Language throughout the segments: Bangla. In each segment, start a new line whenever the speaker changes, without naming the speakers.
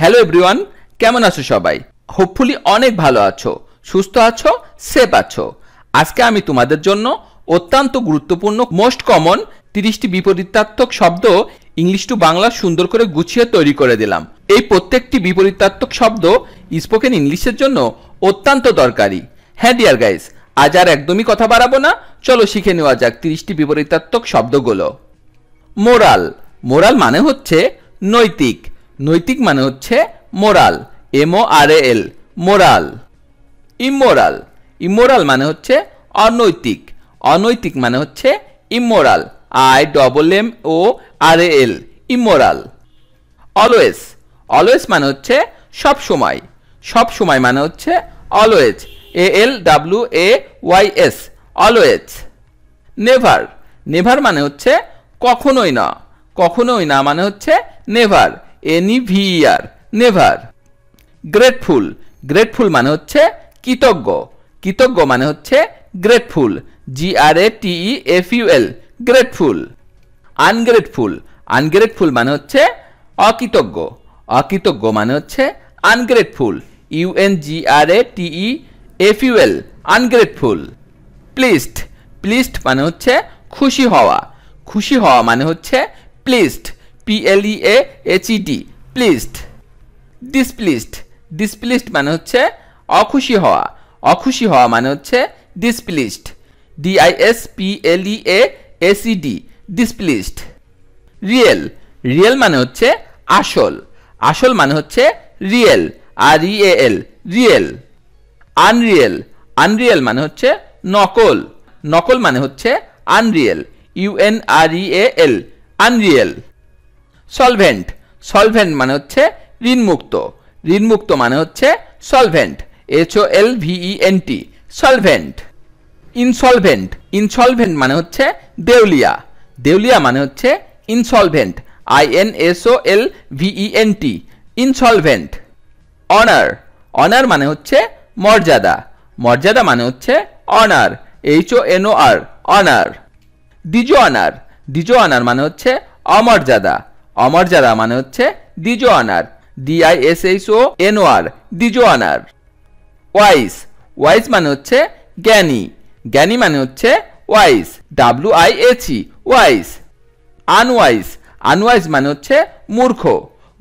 হ্যালো এভরিওয়ান কেমন আছো সবাই হোপফুলি অনেক ভালো আছো সুস্থ আছো সেফ আছো আজকে আমি তোমাদের জন্য অত্যন্ত গুরুত্বপূর্ণ মোস্ট কমন তিরিশটি বিপরীতাত্মক শব্দ ইংলিশ টু বাংলা সুন্দর করে গুছিয়ে তৈরি করে দিলাম এই প্রত্যেকটি বিপরীতাত্মক শব্দ স্পোকেন ইংলিশের জন্য অত্যন্ত দরকারি হ্যাঁ ডিয়ার গাইস আজ আর একদমই কথা বাড়াবো না চলো শিখে নেওয়া যাক তিরিশটি বিপরীতাত্মক শব্দগুলো মোরাল মোরাল মানে হচ্ছে নৈতিক নৈতিক মানে হচ্ছে moral M O R L moral immoral immoral মানে হচ্ছে অনৈতিক অনৈতিক মানে হচ্ছে immoral I double M O R L immoral always always মানে হচ্ছে সব সময় সব সময় মানে হচ্ছে always A L W A Y S always never never মানে হচ্ছে কখনোই না কখনোই না মানে হচ্ছে never N E V R never grateful grateful মানে হচ্ছে কৃতজ্ঞ কৃতজ্ঞ মানে হচ্ছে grateful G R A T E F U L grateful ungrateful ungrateful মানে হচ্ছে অকৃতজ্ঞ অকৃতজ্ঞ মানে হচ্ছে ungrateful U N G R A T E F U L ungrateful pleased pleased মানে হচ্ছে খুশি হওয়া খুশি হওয়া মানে হচ্ছে প্লিস্ট পিএলইএ এইচইডি প্লিজড ডিসপ্লিস্ট ডিসপ্লিসড মানে হচ্ছে অখুশি হওয়া অখুশি হওয়া মানে হচ্ছে displeased D I S P L E A S E D displeased real real মানে হচ্ছে আসল আসল মানে হচ্ছে real R E L real unreal unreal মানে হচ্ছে নকল নকল মানে হচ্ছে unreal U N R E L unreal solvent solvent মানে হচ্ছে ঋণমুক্ত ঋণমুক্ত মানে হচ্ছে solvent O L V E N T solvent insolvent insolvent মানে হচ্ছে দেউলিয়া দেউলিয়া মানে হচ্ছে insolvent I N O L V E N T insolvent honour honour মানে হচ্ছে মর্যাদা মর্যাদা মানে হচ্ছে honour H O N O R honour dishonour dishonour মানে হচ্ছে অমর্যাদা অমরজারা মানে হচ্ছে দ্বিজ অনার ও এনওয়ার দিজো আনার ওয়াইস ওয়াইস মানে হচ্ছে জ্ঞানী জ্ঞানী মানে হচ্ছে wise W I E wise unwise unwise মানে হচ্ছে মূর্খ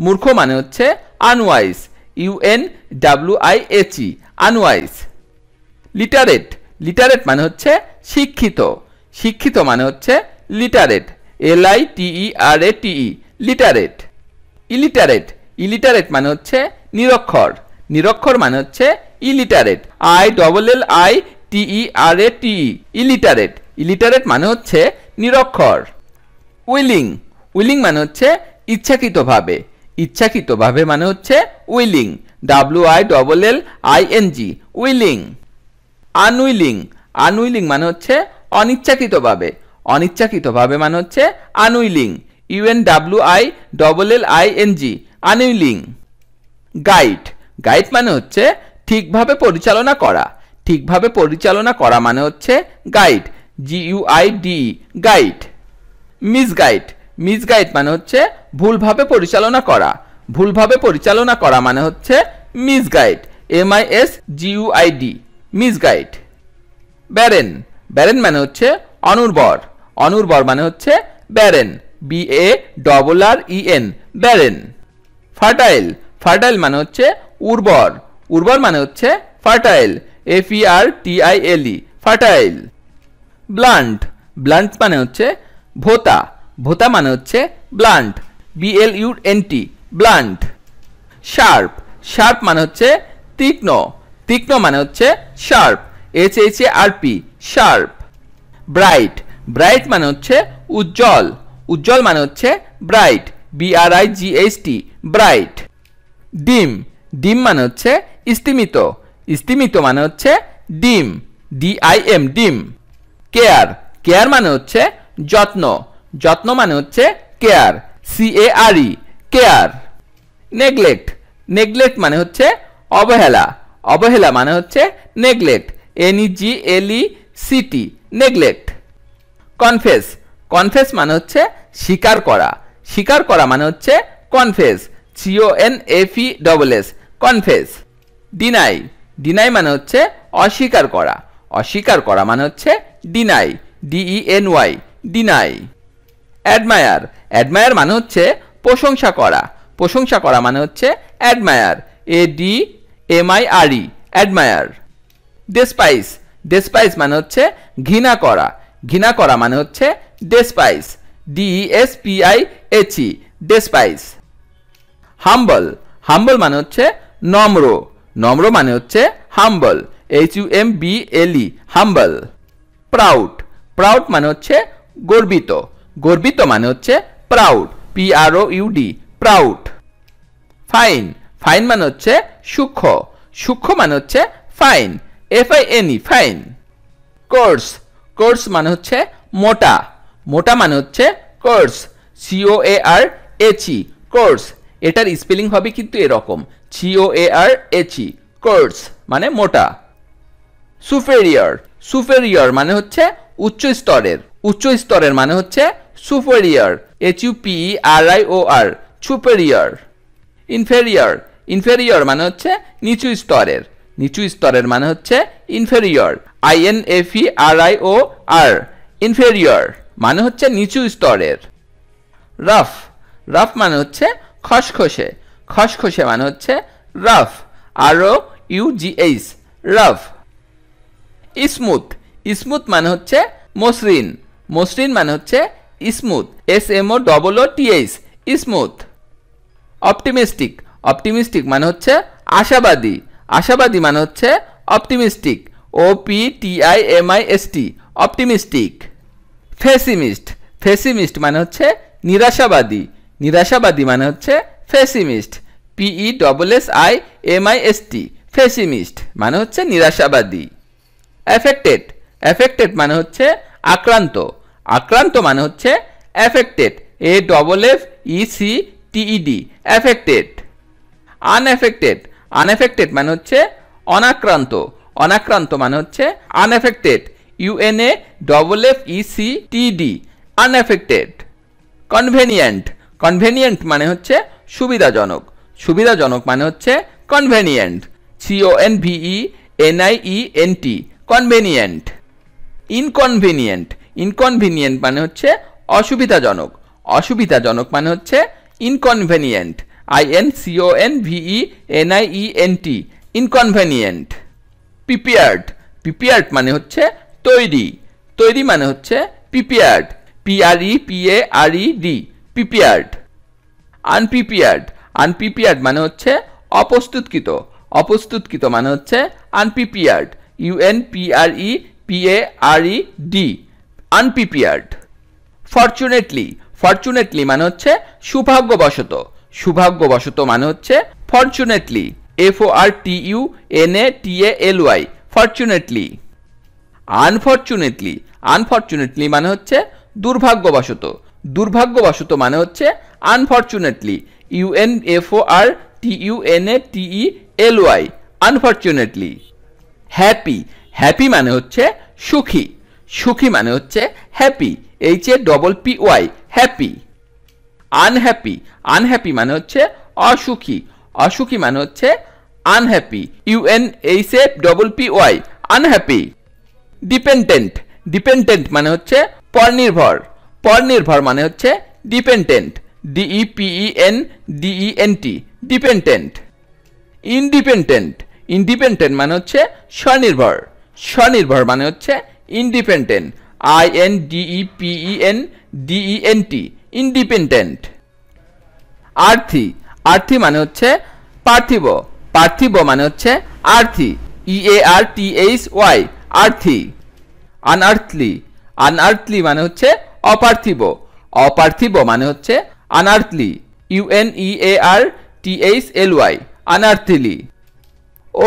মূর্খ মানে হচ্ছে unwise U N W I E unwise literate literate মানে হচ্ছে শিক্ষিত শিক্ষিত মানে হচ্ছে literate L I E R A T E literate illiterate illiterate মানে হচ্ছে নিরক্ষর নিরক্ষর মানে হচ্ছে illiterate I double L I T E R A T illiterate illiterate মানে হচ্ছে নিরক্ষর উইলিং উইলিং মানে হচ্ছে ইচ্ছাকৃতভাবে ইচ্ছাকৃতভাবে মানে হচ্ছে willing W I double L I N G willing unwilling unwilling মানে হচ্ছে অনিচ্ছাকৃতভাবে অনিচ্ছাকৃতভাবে মানে হচ্ছে unwilling I double L I N G unwilling guide guide মানে হচ্ছে ঠিকভাবে পরিচালনা করা ঠিকভাবে পরিচালনা করা মানে হচ্ছে guide G I D guide misguide misguide মানে হচ্ছে ভুলভাবে পরিচালনা করা ভুলভাবে পরিচালনা করা মানে হচ্ছে misguide M I S mis misguide barren barren মানে হচ্ছে অনুর্বর অনুর্বর মানে হচ্ছে barren B A double R E N barren fertile fertile মানে হচ্ছে উর্বর উর্বর মানে হচ্ছে fertile F E R T I L E fertile blunt blunt মানে হচ্ছে ভোতা ভোতা মানে হচ্ছে blunt B L U N T blunt sharp sharp মানে হচ্ছে তীক্ষ্ণ তীক্ষ্ণ মানে হচ্ছে sharp H H A R P sharp bright bright মানে হচ্ছে উজ্জ্বল উজ্জ্বল মানে হচ্ছে bright B R I G H T I G H T bright dim dim মানে হচ্ছে স্তিমিত স্তিমিত মানে হচ্ছে dim D I M dim care care মানে হচ্ছে যত্ন যত্ন মানে হচ্ছে care C A R E care neglect neglect মানে হচ্ছে অবহেলা অবহেলা মানে হচ্ছে neglect N E C T neglect confess confess মানে হচ্ছে স্বীকার করা স্বীকার করা মানে হচ্ছে confess C O N F E double S confess deny deny মানে হচ্ছে অস্বীকার করা অস্বীকার করা মানে হচ্ছে deny D E N Y deny admire admire মানে হচ্ছে প্রশংসা করা প্রশংসা করা মানে হচ্ছে admire A D M I R E admire despise despise মানে হচ্ছে ঘৃণা করা ঘৃণা করা মানে হচ্ছে ডেসপাইস ডিএসপিআই ই ডেসপাইস হাম্বল হাম্বল মানে হচ্ছে নম্র নম্র মানে হচ্ছে humble H U M B L E humble proud proud মানে হচ্ছে গর্বিত গর্বিত মানে হচ্ছে proud P R O U D proud fine fine মানে হচ্ছে সূক্ষ্ম সূক্ষ্ম মানে হচ্ছে fine F I N E fine coarse coarse মানে হচ্ছে মোটা মোটা মানে হচ্ছে কোর্স সিও এ আর এচি কোর্স এটার স্পেলিং হবে কিন্তু এরকম সিও এ আর এচি কোর্স মানে মোটা সুপেরিয়র সুপেরিয়র মানে হচ্ছে উচ্চ স্তরের উচ্চ স্তরের মানে হচ্ছে superior H U P R I O R superior inferior inferior মানে হচ্ছে নিচু স্তরের নিচু স্তরের মানে হচ্ছে inferior I N F E R I O R inferior মানে হচ্ছে নিচু স্তরের রাফ রাফ মানে হচ্ছে খসখসে খসখসে মানে হচ্ছে rough R O U G H rough smooth smooth মানে হচ্ছে মসৃণ মসৃণ মানে হচ্ছে smooth S M O double O T H smooth optimistic optimistic মানে হচ্ছে আশাবাদী আশাবাদী মানে হচ্ছে optimistic O P T I M I S T optimistic pessimist pessimist মানে হচ্ছে নিরাশাবাদী নিরাশাবাদী মানে হচ্ছে pessimist P E double S I M I S T pessimist মানে হচ্ছে নিরাশাবাদী অ্যাফেক্টেড অ্যাফেক্টেড মানে হচ্ছে আক্রান্ত আক্রান্ত মানে হচ্ছে অ্যাফেক্টেড এ double F E C TED affected unaffected unaffected মানে হচ্ছে অনাক্রান্ত অনাক্রান্ত মানে হচ্ছে আনএফেক্টেড ইউএনএ ডবল এফ ইসি টিডি আনএফেক্টেড কনভেনিয়েন্ট কনভেনিয়েন্ট মানে হচ্ছে সুবিধাজনক সুবিধাজনক মানে হচ্ছে convenient CON ভিই এনআইই N T convenient ইনকনভেনিয়েন্ট ইনকনভেনিয়েন্ট মানে হচ্ছে অসুবিধাজনক অসুবিধাজনক মানে হচ্ছে ইনকনভেনিয়েন্ট এন আইএনসিওএনভিই টি ইনকনভেনিয়েন্ট প্রিপেয়ার্ড প্রিপেয়ার্ড মানে হচ্ছে তৈরি তৈরি মানে হচ্ছে prepared PRE P A E D prepared unprepared unprepared মানে হচ্ছে অপ্রস্তুতকৃত অপ্রস্তুতকৃত মানে হচ্ছে unprepared U N P R E P A E D unprepared fortunately fortunately মানে হচ্ছে সৌভাগ্যবশত সৌভাগ্যবশত মানে হচ্ছে fortunately F O R T U N A T A L Y fortunately unfortunately unfortunately মানে হচ্ছে দুর্ভাগ্যবশত দুর্ভাগ্যবশত মানে হচ্ছে U U N F O R T U N A T E L Y unfortunately happy happy মানে হচ্ছে সুখী সুখী মানে হচ্ছে happy H A double P Y happy unhappy unhappy মানে হচ্ছে অসুখী অসুখী মানে হচ্ছে unhappy U N H F double P Y unhappy dependent dependent মানে হচ্ছে পরনির্ভর পরনির্ভর মানে হচ্ছে dependent D E P E N D E N T dependent independent independent মানে হচ্ছে স্বনির্ভর স্বনির্ভর মানে হচ্ছে independent I N D E P E N D E N T independent earthly earthly মানে হচ্ছে পার্থিব পার্থিব মানে হচ্ছে আর্থি ই A R T H Y আর্থি আনআর্থলি আনআর্থলি মানে হচ্ছে অপার্থিব অপার্থিব মানে হচ্ছে unearthly U N E A R T H L Y unearthly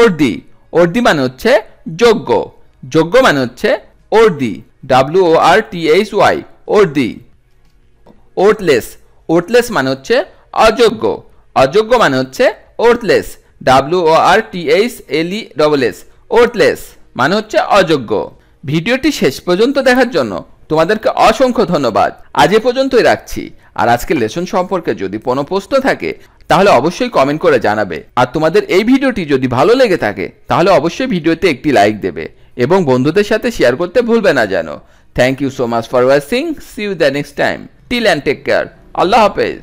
worthy worthy মানে হচ্ছে যোগ্য যোগ্য মানে হচ্ছে worthy W O R T H Y worthy worthless worthless মানে হচ্ছে অযোগ্য অযোগ্য মানে হচ্ছে worthless W O R T H L E double S worthless মানে হচ্ছে অযোগ্য ভিডিওটি শেষ পর্যন্ত দেখার জন্য তোমাদেরকে অসংখ্য ধন্যবাদ আজ এ পর্যন্তই রাখছি আর আজকে লেসন সম্পর্কে যদি কোনো প্রশ্ন থাকে তাহলে অবশ্যই কমেন্ট করে জানাবে আর তোমাদের এই ভিডিওটি যদি ভালো লেগে থাকে তাহলে অবশ্যই ভিডিওতে একটি লাইক দেবে এবং বন্ধুদের সাথে শেয়ার করতে ভুলবে না যেন thank you so much for watching see you the next time till and take care আল্লাহ হাফেজ